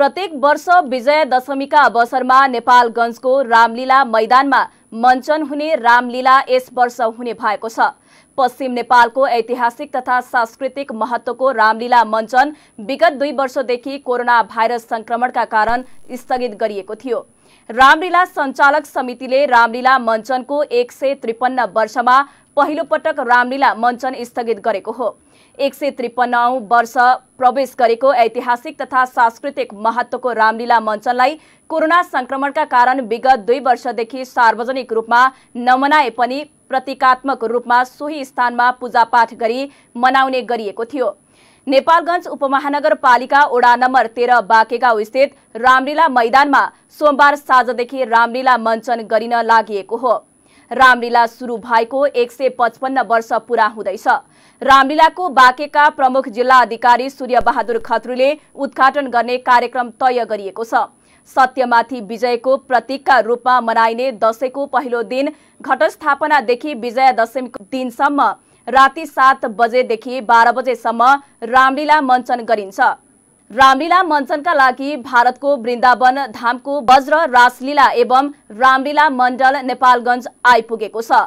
प्रत्येक वर्ष विजय दशमीका अवसरमा नेपालगञ्जको रामलीला मैदानमा मञ्चन हुने रामलीला यस वर्ष हुने भएको छ पश्चिम नेपालको ऐतिहासिक तथा सांस्कृतिक महत्त्वको रामलीला मञ्चन विगत दुई वर्षदेखि कोरोना भाइरस सङ्क्रमणका कारण स्थगित गरिएको थियो रामलीला सञ्चालक समितिले रामलीला मञ्चनको एक सय त्रिपन्न वर्षमा पहिलो पटक रामलीला मञ्चन स्थगित गरेको हो एक सय त्रिपन्नौ वर्ष प्रवेश गरेको ऐतिहासिक तथा सांस्कृतिक महत्त्वको रामलीला मञ्चनलाई कोरोना संक्रमणका कारण विगत दुई वर्षदेखि सार्वजनिक रूपमा नमनाए पनि प्रतीकात्मक रूपमा सोही स्थानमा पूजापाठ गरी मनाउने गरिएको थियो नेपालगञ्ज उपमहानगरपालिका ओडा नम्बर तेह्र बाँकेगाउँ स्थित रामलीला मैदानमा सोमबार साँझदेखि रामलीला मञ्चन गरिन लागि हो रामलीला सुरु भएको एक सय पचपन्न वर्ष पूरा हुँदैछ रामलीलाको बाँकेका प्रमुख जिल्ला अधिकारी सूर्यबहादुर खत्रुले उद्घाटन गर्ने कार्यक्रम तय गरिएको छ सत्यमाथि विजयको प्रतीकका रूपमा मनाइने दशैंको पहिलो दिन घटस्थापनादेखि विजयादशमीको दशमीको दिनसम्म राति सात बजेदेखि बाह्र बजेसम्म रामलीला मञ्चन गरिन्छ रामलीला मञ्चनका लागि भारतको वृन्दावन धामको वज्र रासलीला एवं रामलीला मण्डल नेपालगञ्ज आइपुगेको छ